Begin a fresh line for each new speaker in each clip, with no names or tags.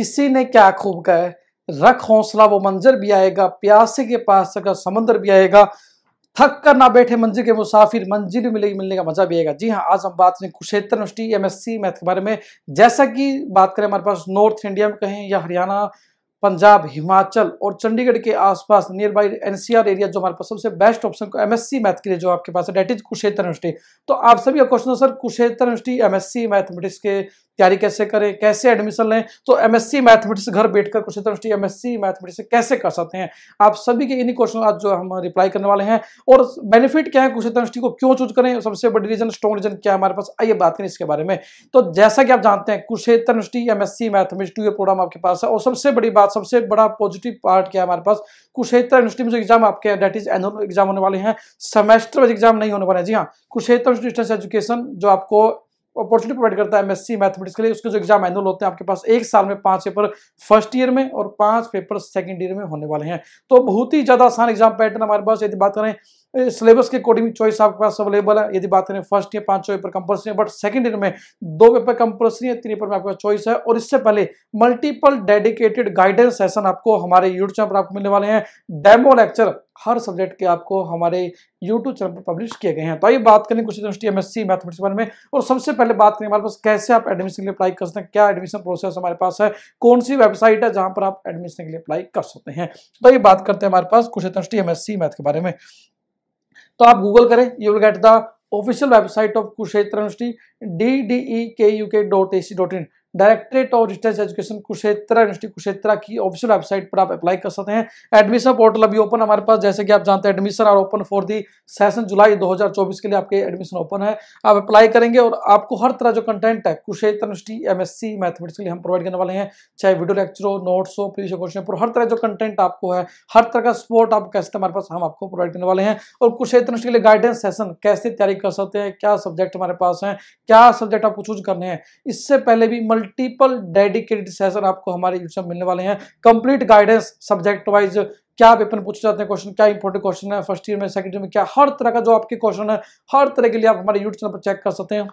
किसी ने क्या खूब गाए रख हौसला वो मंजर भी आएगा प्यासे के पास का समंदर भी आएगा थक कर ना बैठे मंजिल के मुसाफिर मंजिल मिलेगी मिलने का मजा भी आएगा जी हाँ आज हम बात करें Kurukshetra university M S C math के बारे में जैसा कि बात करें हमारे पास नॉर्थ इंडिया में कहें या हरियाणा पंजाब हिमाचल और चंडीगढ़ के आसपास नियर बाई एनसीआर एरिया जो हमारे पास सबसे बेस्ट ऑप्शन को एमएससी मैथ के लिए जो आपके पास है डेट इज कुशेत्र यूनिवर्सिटी तो आप सभी का question sir Kurukshetra university MSc mathematics के तैयारी कैसे करें कैसे एडमिशन लें तो एमएससी मैथमेटिक्स घर बैठकर कुछ यूनिवर्सिटी एमएससी मैथमेटिक्स कैसे कर सकते हैं आप सभी के इन्हीं क्वेश्चन आज जो हम रिप्लाई करने वाले हैं और बेनिफिट क्या है कुछ यूनिवर्सिटी को क्यों चूज करें सबसे बड़ी रीजन स्ट्रॉन्ग रीजन क्या हमारे पास आइए बात करें इसके बारे में तो जैसा कि आप जानते हैं Kurukshetra university M S mathematics two ये प्रोग्राम आपके पास है और सबसे बड़ी बात सबसे बड़ा पॉजिटिव पार्ट क्या है हमारे पास कुशेतर यूनिवर्सिटी में जो एग्जाम आपके डेट इज एनुअल एग्जाम होने वाले हैं सेमेस्टर वाइज एग्जाम नहीं होने वाले हैं जी हाँ कुशेतर डिस्टेंस एजुकेशन जो आपको अपॉर्चुनिटी प्रोवाइड करता है एमएससी मैथमेटिक्स के लिए उसके जो एग्जाम एनुअल होते हैं आपके पास एक साल में पांच पेपर फर्स्ट ईयर में और पांच पेपर सेकंड ईयर में होने वाले हैं तो बहुत ही ज़्यादा आसान एग्जाम पैटर्न हमारे पास यदि बात करें सिलेबस के अकॉर्डिंग चॉइस आपके पास अवेलेबल है यदि बात करें फर्स्ट ईयर पांच पेपर कंपल्सरी है बट सेकंड ईयर में दो पेपर कंपल्सरी है तीन पेपर में आपके पास चॉइस है और इससे पहले मल्टीपल डेडिकेटेड गाइडेंस सेशन आपको हमारे यूट्यूब चैनल पर आपको मिलने वाले हैं डेमो लेक्चर हर सब्जेक्ट के आपको हमारे YouTube चैनल पर पब्लिश किए गए हैं तो आइए बात करें कुछ यूनिवर्सिटी एम एस मैथमेटिक्स के बारे में और सबसे पहले बात करें हमारे पास कैसे आप एडमिशन के लिए अप्लाई कर सकते हैं क्या एडमिशन प्रोसेस हमारे पास है कौन सी वेबसाइट है जहां पर आप एडमिशन के लिए अप्लाई कर सकते हैं तो ये बात करते हैं हमारे पास कुछ यूनिवर्सिटी एम एस मैथ के बारे में तो आप गूगल करें you will get the official website of Kurukshetra university D D E K U K dot A C dot in directorate of distance education Kurukshetra university Kurukshetra की ऑफिशियल वेबसाइट पर आप apply कर सकते हैं एडमिशन पोर्टल अभी ओपन हमारे पास जैसे कि आप जानते हैं admission are open for the session July 2024 के लिए आपके एडमिशन ओपन है आप अप्लाई करेंगे और आपको हर तरह जो कंटेंट है कुशेत्र यूनिवर्सिटी एम एस के लिए हम प्रोवाइड करने वाले हैं चाहे वीडियो लेक्चर हो नोट्स हो प्रीवियस क्वेश्चन पर हर तरह जो कंटेंट आपको है हर तरह का सपोर्ट आप कैसे हमारे पास हम आपको प्रोवाइड करने वाले हैं और कुशेत्र यूनिवर्सिटी के लिए गाइडेंस सेशन कैसे तैयारी कर सकते हैं क्या सब्जेक्ट हमारे पास है क्या सब्जेक्ट आपको चूज करने हैं इससे पहले भी मल्टीपल डेडिकेटेड सेशन आपको हमारे यूट्यूब मिलने वाले हैं कंप्लीट गाइडेंस सब्जेक्ट वाइज क्या पेपर पूछे जाते हैं क्वेश्चन क्या इंपॉर्टेंट क्वेश्चन है फर्स्ट ईयर में सेकंड ईयर में क्या हर तरह का जो आपके क्वेश्चन है हर तरह के लिए आप हमारे यूट्यूब चैनल पर चेक कर सकते हैं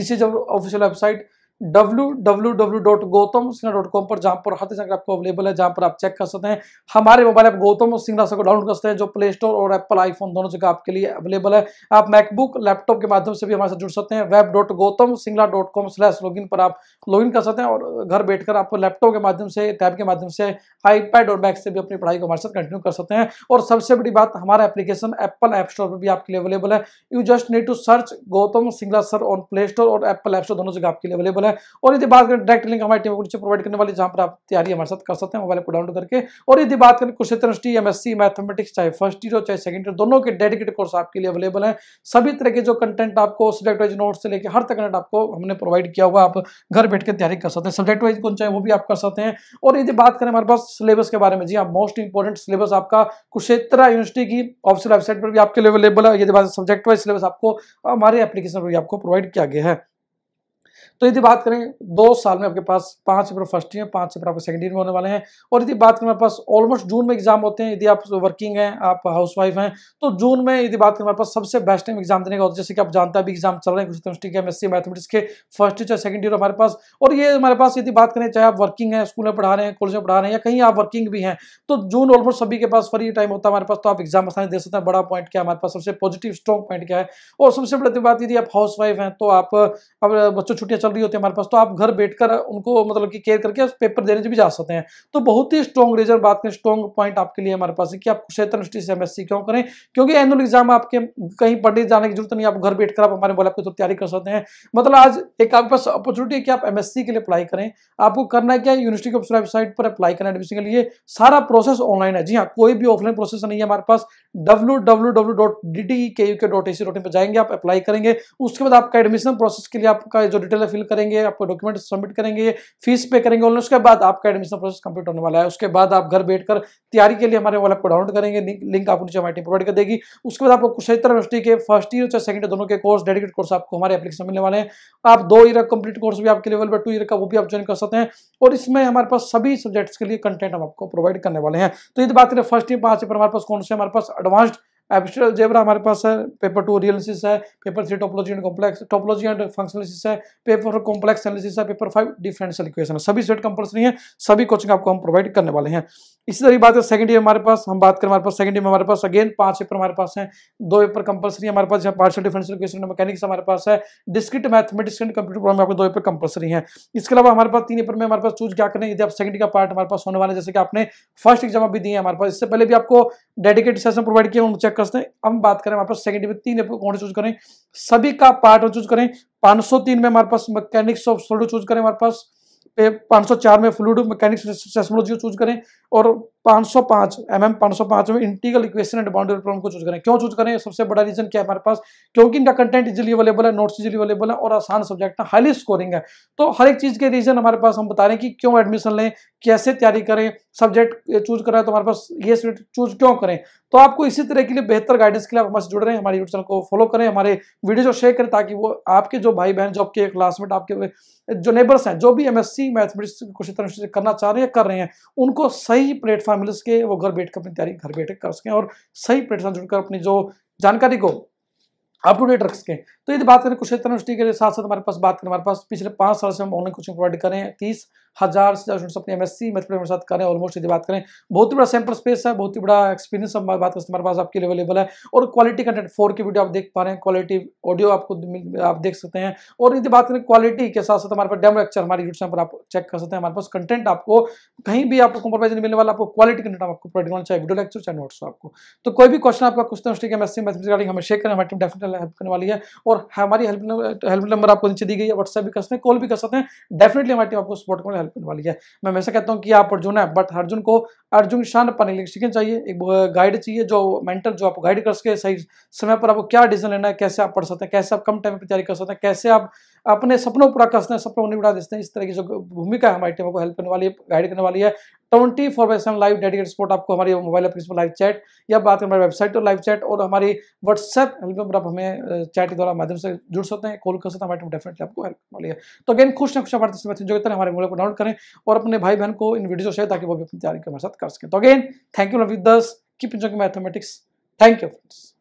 this is our official website www.gautam.singha.com पर जहाँ पर हर तरह आपको अवेलेबल है जहाँ पर आप चेक कर सकते हैं हमारे मोबाइल ऐप गौतम और सिंगरासा को डाउनलोड कर सकते हैं जो प्ले स्टोर और एप्पल आईफोन दोनों जगह आपके लिए अवेलेबल है आप मैकबुक लैपटॉप के माध्यम से भी हमारे साथ जुड़ सकते हैं web dot Gautam Singla dot com slash in पर आप इन कर सकते हैं और घर बैठकर आप लैपटॉप के माध्यम से टैब के माध्यम से आईपैड और मैक से भी अपनी पढ़ाई को हमारे साथ कंटिन्यू कर सकते हैं और सबसे बड़ी बात हमारा एप्लीकेशन एप्पल ऐप स्टोर पर भी आपके लिए अवेलेबल है you just need to search Gautam Singla sir on Play Store और एप्पल ऐप स्टोर दोनों जगह आपके लिए अवेलेबल है है और यदि बात करें डायरेक्ट लिंक हमारी टीम को नीचे प्रोवाइड करने वाली जहां पर आप तैयारी हमारे साथ कर सकते हैं मोबाइल को डाउनलोड करके और यदि बात करें कुछ यूनिवर्सिटी एमएससी मैथमेटिक्स चाहे फर्स्ट ईयर हो चाहे सेकंड ईयर दोनों के डेडिकेट कोर्स आपके लिए अवेलेबल है सभी तरह के जो कंटेंट आपको सब्जेक्ट वाइज नोट से लेकर हर तक कंटेंट आपको हमने प्रोवाइड किया हुआ आप घर बैठ के तैयारी कर सकते हैं सब्जेक्ट वाइज कौन चाहे वो भी आप कर सकते हैं और यदि बात करें हमारे पास सिलेबस के बारे में जी हाँ मोस्ट इंपॉर्टेंट सिलेबस आपका कुशेत्रा यूनिवर्सिटी की ऑफिशियल वेबसाइट पर भी आपके लिए अवेलेबल है यदि बात सब्जेक्ट वाइज सिलेबस आपको हमारे एप्लीकेशन पर भी आपको प्रोवाइड किया गया है तो यदि बात करें दो साल में आपके पास पांच पेपर फर्स्ट ईयर पांच पेपर आपके सेकंड ईयर में होने वाले हैं और यदि बात करें हमारे पास ऑलमोस्ट जून में एग्जाम होते हैं यदि आप वर्किंग हैं आप हाउस वाइफ हैं तो जून में यदि बात करें हमारे पास सबसे बेस्ट टाइम एग्जाम देने का होता है जैसे कि आप जानते हैं अभी एग्जाम चल रहे हैं कुछ तो के एम मैथमेटिक्स के फर्स्ट ईयर सेकंड ईयर हमारे पास और ये हमारे पास यदि बात करें चाहे आप वर्किंग है स्कूल में पढ़ा रहे हैं कॉलेज में पढ़ा रहे हैं या कहीं आप वर्किंग भी हैं तो जून ऑलमोस्ट सभी के पास फ्री टाइम होता है हमारे पास तो आप एग्जाम आसानी दे सकते हैं बड़ा पॉइंट क्या हमारे पास सबसे पॉजिटिव स्ट्रॉन्ग पॉइंट क्या है और सबसे बड़ी बात यदि आप हाउस वाइफ हैं तो आप बच्चों छुट्टियां चल रही होती है हमारे पास तो आप घर बैठकर उनको मतलब कि केयर करके पेपर देने से भी जा सकते हैं तो बहुत ही स्ट्रॉन्ग रीजन बात करें स्ट्रॉन्ग पॉइंट आपके लिए हमारे पास है कि आप क्षेत्र यूनिवर्सिटी से एमएससी क्यों करें क्योंकि एनुअल एग्जाम आपके कहीं पढ़ने जाने की जरूरत नहीं आप घर बैठकर आप हमारे बोला पर तो तैयारी कर सकते हैं मतलब आज एक आपके पास अपॉर्चुनिटी है कि आप एमएससी के लिए अप्लाई करें आपको करना क्या है यूनिवर्सिटी की वेबसाइट पर अप्लाई करना एडमिशन के लिए सारा प्रोसेस ऑनलाइन है जी हाँ कोई भी ऑफलाइन प्रोसेस नहीं है हमारे पास W W W dot D T K U K dot A C dot in पर जाएंगे आप अप्लाई करेंगे उसके बाद आपका एडमिशन प्रोसेस के लिए आपका जो डिटेल डिटेल फिल करेंगे आपको डॉक्यूमेंट सबमिट करेंगे फीस पे करेंगे और उसके बाद आपका एडमिशन प्रोसेस कंप्लीट होने वाला है उसके बाद आप घर बैठकर तैयारी के लिए हमारे वाले आपको डाउनलोड करेंगे लिंक आपको नीचे हमारी प्रोवाइड कर देगी उसके बाद आपको कुछ यूनिवर्सिटी के फर्स्ट ईयर चाहे सेकंड दोनों के कोर्स डेडिकेट कोर्स आपको हमारे एप्लीकेशन मिलने वाले हैं आप दो ईयर कंप्लीट कोर्स भी आपके लेवल पर टू ईयर का वो भी आप ज्वाइन कर सकते हैं और इसमें हमारे पास सभी सब्जेक्ट्स के लिए कंटेंट हम आपको प्रोवाइड करने वाले हैं तो ये तो बात करें फर्स्ट ईयर पाँच ईयर पर हमारे पास कौन से हमारे पास एडवांस्ड एबस्ट्रल जेबरा हमारे पास है पेपर टू रियलिसिस है paper three topology and complex topology and functional analysis है पेपर फोर कॉम्प्लेक्स एनालिसिस है पेपर फाइव डिफरेंशियल इक्वेशन है सभी सेट कंपलसरी है सभी कोचिंग आपको हम प्रोवाइड करने वाले हैं इसी तरह बात है सेकंड ईयर हमारे पास हम बात करें हमारे पास सेकंड ईयर हमारे पास अगेन पांच पेपर हमारे पास है दो पेपर कंपलसरी हमारे पास जहाँ पार्शियल डिफरेंशियल इक्वेशन मैकेनिक्स हमारे पास है discrete mathematics and computer problem आपको दो पेपर कंपलसरी है इसके अलावा हमारे पास तीन पेपर में हमारे पास चूज क्या करें यदि आप सेकंड का पार्ट हमारे पास होने वाला जैसे कि आपने फर्स्ट एग्जाम अभी दिए हमारे पास इससे पहले भी आपको डेडिकेटेड सेशन प्रोवाइड किया चेक कसते है हम बात करें हमारे पास सेकंड में तीन कौन चूज करें सभी का पार्ट चूज करें 503 में हमारे पास मैकेनिक्स ऑफ सोल्डो चूज करें हमारे पास 504 में फ्लूड मैकेनिक्स चूज करें और 505 एम एम 505 में integral equation and boundary problem को चूज करें क्यों चूज करें सबसे बड़ा रीजन क्या है हमारे पास क्योंकि इनका कंटेंट इजिली अवेलेबल है नोट्स इजिली अवेलेबल है और आसान सब्जेक्ट है हाईली स्कोरिंग है तो हर एक चीज़ के रीजन हमारे पास हम बता रहे हैं कि क्यों एडमिशन लें कैसे तैयारी करें सब्जेक्ट चूज करा तो हमारे पास ये सब्जेक्ट चूज क्यों करें तो आपको इसी तरह के लिए बेहतर गाइडेंस के लिए आप हमसे जुड़ रहे हैं हमारे यूट्यूब चैनल को फॉलो करें हमारे वीडियो को शेयर करें ताकि वो आपके जो भाई बहन जो आपके क्लासमेट आपके जो नेबर्स हैं जो भी एमएससी मैथमेटिक्स क्वेश्चन करना चाह रहे हैं कर रहे हैं उनको सही सही प्लेटफॉर्म मिल सके वो घर बैठकर अपनी तैयारी घर बैठे कर सकें और सही प्लेटफॉर्म जुड़कर अपनी जो जानकारी को अप टू डेट रख सकें तो यदि बात करें कुछ यूनिवर्सिटी के साथ साथ हमारे पास बात करें हमारे पास पिछले पाँच साल से हम ऑनलाइन कोचिंग प्रोवाइड करें तीस हज़ार से ज़्यादा अपने एम एस सी मैथ हमारे साथ करें ऑलमोस्ट यदि बात करें बहुत ही बड़ा सैम्पल स्पेस है बहुत ही बड़ा एक्सपीरियंस हमारे बात करते हमारे पास आपके लिए अवेलेबल है और क्वालिटी कंटेंट फोर की वीडियो आप देख पा रहे हैं क्वालिटी ऑडियो आपको आप देख सकते हैं और यदि बात करें क्वालिटी के साथ साथ हमारे पास डेमो लेक्चर हमारे यूट्यूब पर आप चेक कर सकते हैं हमारे पास कंटेंट आपको कहीं भी आपको कॉम्प्रोमाइज नहीं मिलने वाला आपको क्वालिटी कंटेंट आपको प्रोवाइड करना चाहिए वीडियो लेक्चर चाहे नोट्स आपको तो कोई भी क्वेश्चन आपका कुछ यूनिवर्सिटी के M S C math regarding हमें शेयर करें हमारे टीम डेफिनेट हेल्प करने वाली है और हमारी हेल्प हेल्प नंबर आपको नीचे दी गई है व्हाट्सएप भी कर सकते हैं कॉल भी कर सकते हैं डेफिनेटली हमारी टीम आपको सपोर्ट करने हेल्प करने वाली है मैं हमेशा कहता हूँ कि आप अर्जुन है बट अर्जुन को अर्जुन शान पाने के लिए सीखना चाहिए एक गाइड चाहिए जो मेंटर जो आपको गाइड कर सके सही समय पर आपको क्या डिसीजन लेना है कैसे आप पढ़ सकते हैं कैसे आप कम टाइम पर तैयारी कर सकते हैं कैसे आप अपने सपनों पूरा कर सकते हैं सपनों नहीं निपटा देते हैं इस तरह की जो भूमिका है हमारी टीम को हेल्प करने वाली है गाइड करने वाली है twenty four by seven live dedicate support आपको हमारी मोबाइल एप्लीकेशन लाइव चैट या बात करें हमारी वेबसाइट और लाइव चैट और हमारी व्हाट्सएप हेल्प पर आप हमें चैट के द्वारा माध्यम से जुड़ सकते हैं कॉल कर सकते हैं हमारी टीम डेफिनेटली आपको हेल्प करने वाली है तो अगेन खुश ना खुश हमारे मैसेज जो कहते हैं हमारे मोबाइल को डाउनलोड करें और अपने भाई बहन को इन वीडियो शेयर ताकि वो भी अपनी तैयारी के हमारे साथ कर सकें तो again thank you with this keep enjoying mathematics thank you friends